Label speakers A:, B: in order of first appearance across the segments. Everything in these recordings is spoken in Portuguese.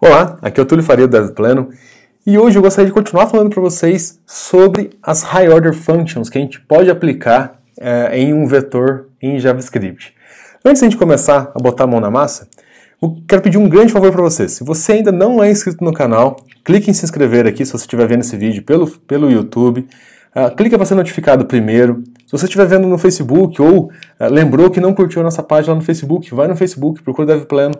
A: Olá, aqui é o Túlio Faria do Dev e hoje eu gostaria de continuar falando para vocês sobre as high order functions que a gente pode aplicar é, em um vetor em JavaScript. Antes de a gente começar a botar a mão na massa, eu quero pedir um grande favor para vocês. Se você ainda não é inscrito no canal, clique em se inscrever aqui se você estiver vendo esse vídeo pelo, pelo YouTube. Uh, clica para ser notificado primeiro. Se você estiver vendo no Facebook ou uh, lembrou que não curtiu a nossa página lá no Facebook, vai no Facebook, procura DevPleno.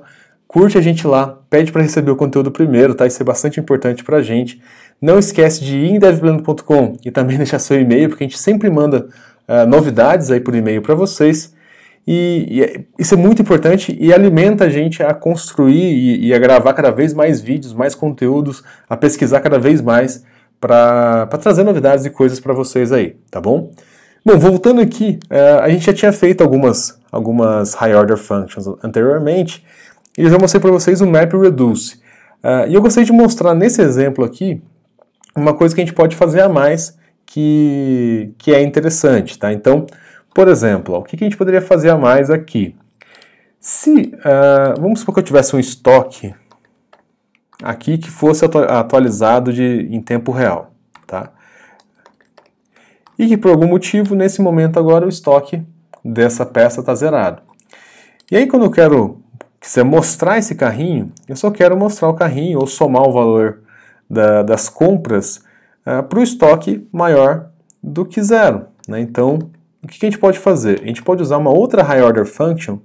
A: Curte a gente lá, pede para receber o conteúdo primeiro, tá? Isso é bastante importante para a gente. Não esquece de ir em devplano.com e também deixar seu e-mail, porque a gente sempre manda uh, novidades aí por e-mail para vocês. E, e, é, isso é muito importante e alimenta a gente a construir e, e, a gravar cada vez mais vídeos, mais conteúdos, a pesquisar cada vez mais para trazer novidades e coisas para vocês aí, tá bom? Bom, voltando aqui, uh, a gente já tinha feito algumas, algumas high order functions anteriormente e eu já mostrei para vocês o Map Reduce. Uh, e eu gostaria de mostrar nesse exemplo aqui uma coisa que a gente pode fazer a mais que, que é interessante. Tá? Então, por exemplo, ó, o que, que a gente poderia fazer a mais aqui? Se, uh, vamos supor que eu tivesse um estoque aqui que fosse atualizado de, em tempo real, tá? E que por algum motivo, nesse momento agora, o estoque dessa peça está zerado. E aí quando eu quero você mostrar esse carrinho, eu só quero mostrar o carrinho ou somar o valor da, das compras uh, é, para o estoque maior do que zero. Né? Então, o que, que a gente pode fazer? A gente pode usar uma outra high order function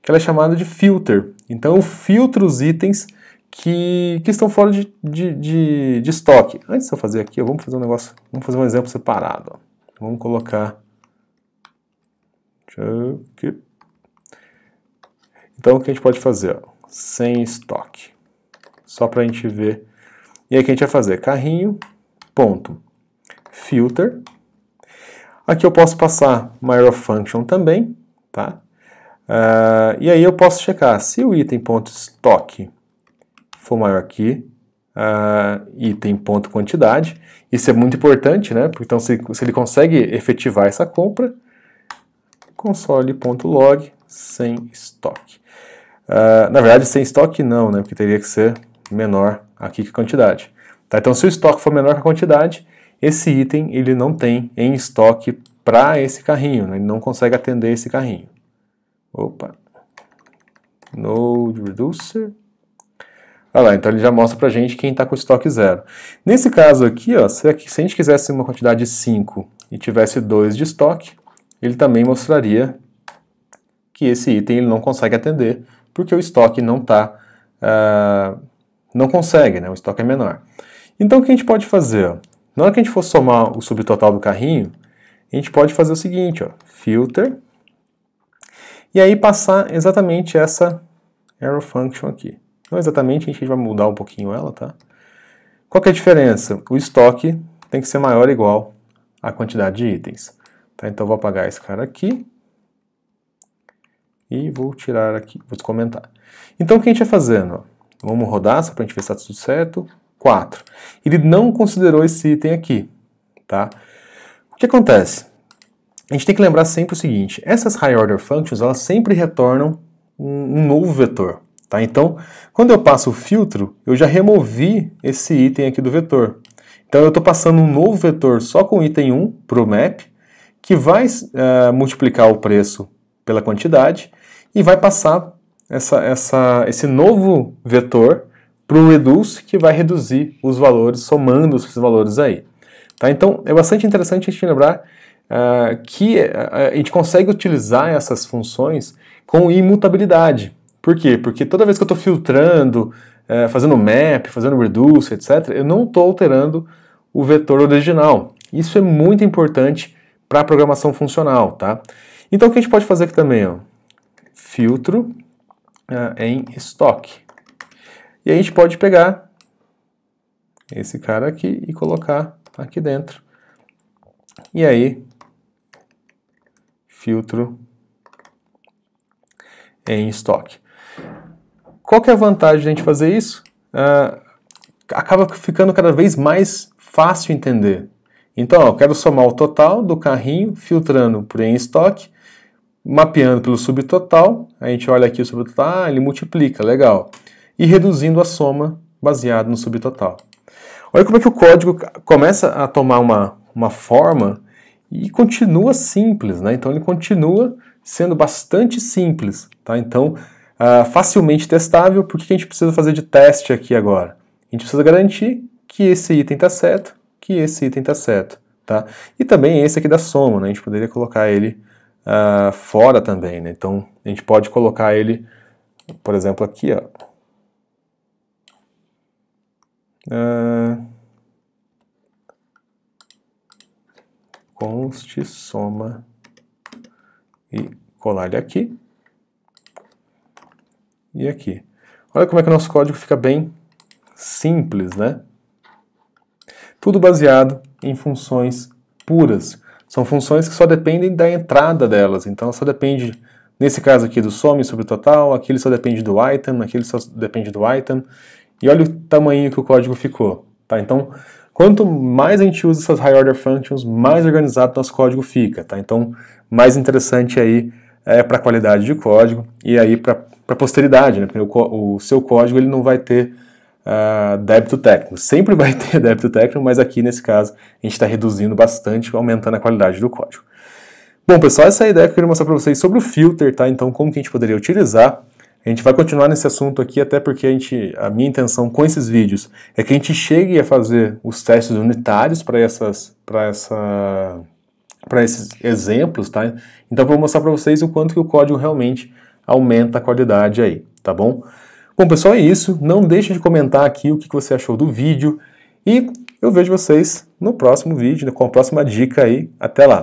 A: que ela é chamada de filter. Então, eu filtro os itens que, que estão fora de, de, de, de estoque. Antes de eu fazer aqui, vamos fazer um negócio, vamos fazer um exemplo separado. Ó. Vamos colocar. Deixa eu... Então o que a gente pode fazer? sem estoque. Só para a gente ver. E aí o que a gente vai fazer carrinho, ponto, filter. Aqui eu posso passar uma function também, tá? Uh, e aí eu posso checar se o item ponto estoque for maior que uh, ah, item ponto quantidade. Isso é muito importante, né? Então se, se ele consegue efetivar essa compra, console.log sem estoque. Uh, na verdade, sem estoque não, né? Porque teria que ser menor aqui que a quantidade. Tá? Então, se o estoque for menor que a quantidade, esse item ele não tem em estoque para esse carrinho, né? ele não consegue atender esse carrinho. Opa, Node Reducer. Olha lá, então ele já mostra para gente quem está com estoque zero. Nesse caso aqui, ó, se, a gente quisesse uma quantidade 5 e tivesse 2 de estoque, ele também mostraria que esse item ele não consegue atender, porque o estoque não está. Uh, ah, não consegue, né? o estoque é menor. Então o que a gente pode fazer? Na hora que a gente for somar o subtotal do carrinho, a gente pode fazer o seguinte, ó, filter, e aí passar exatamente essa arrow function aqui. Não exatamente, a gente vai mudar um pouquinho ela, tá? Qual que é a diferença? O estoque tem que ser maior ou igual à quantidade de itens. Tá, então vou apagar esse cara aqui. E vou tirar aqui, vou descomentar. Então o que a gente vai fazendo? Vamos rodar só para a gente ver se está tudo certo. 4. Ele não considerou esse item aqui. Tá? O que acontece? A gente tem que lembrar sempre o seguinte, essas high order functions, elas sempre retornam um, novo vetor. Tá? Então, quando eu passo o filtro, eu já removi esse item aqui do vetor. Então, eu estou passando um novo vetor só com o item 1 para o map, que vai uh, multiplicar o preço pela quantidade e vai passar essa, essa, esse novo vetor para o reduce, que vai reduzir os valores, somando esses valores aí. Tá? Então, é bastante interessante a gente lembrar uh, que eh, a gente consegue utilizar essas funções com imutabilidade. Por quê? Porque toda vez que eu estou filtrando, uh, fazendo map, fazendo reduce, etc., eu não estou alterando o vetor original. Isso é muito importante para a programação funcional, tá? Então o que a gente pode fazer aqui também, ó? Filtro eh, em estoque. E a gente pode pegar esse cara aqui e colocar aqui dentro. E aí, filtro em estoque. Qual que é a vantagem de a gente fazer isso? Uh, acaba ficando cada vez mais fácil entender, então, eu quero somar o total do carrinho, filtrando por em estoque, mapeando pelo subtotal, a gente olha aqui o subtotal, ah, ele multiplica, legal. E reduzindo a soma baseado no subtotal. Olha como é que o código começa a tomar uma, uma forma e continua simples, né? Então ele continua sendo bastante simples, tá? Então, uh, facilmente testável, por que a gente precisa fazer de teste aqui agora? A gente precisa garantir que esse item está certo que esse item está certo. Tá? E também esse aqui da soma, né? a gente poderia colocar ele uh, fora também. Né? Então a gente pode colocar ele, por exemplo, aqui. Ó. Uh, ah, const soma e colar ele aqui e aqui. Olha como é que o nosso código fica bem simples, né? Tudo baseado em funções puras. São funções que só dependem da entrada delas. Então, só depende, nesse caso aqui, do some sobre o total, aquele só depende do item, aquele só depende do item. E olha o tamanho que o código ficou. Tá? Então, quanto mais a gente usa essas high order functions, mais organizado nosso código fica. Tá? Então, mais interessante aí é para a qualidade de código e aí para a posteridade, né? Porque o, o seu código ele não vai ter uh, débito técnico. Sempre vai ter débito técnico, mas aqui nesse caso a gente está reduzindo bastante, aumentando a qualidade do código. Bom, pessoal, essa é a ideia que eu queria mostrar para vocês sobre o filter, tá? Então, como que a gente poderia utilizar. A gente vai continuar nesse assunto aqui, até porque a, gente, a minha intenção com esses vídeos é que a gente chegue a fazer os testes unitários para essas, para essa, para esses exemplos, tá? Então, eu vou mostrar para vocês o quanto que o código realmente aumenta a qualidade aí, tá bom? Bom, pessoal, é isso. Não deixe de comentar aqui o que você achou do vídeo e eu vejo vocês no próximo vídeo, né, com a próxima dica aí. Até lá!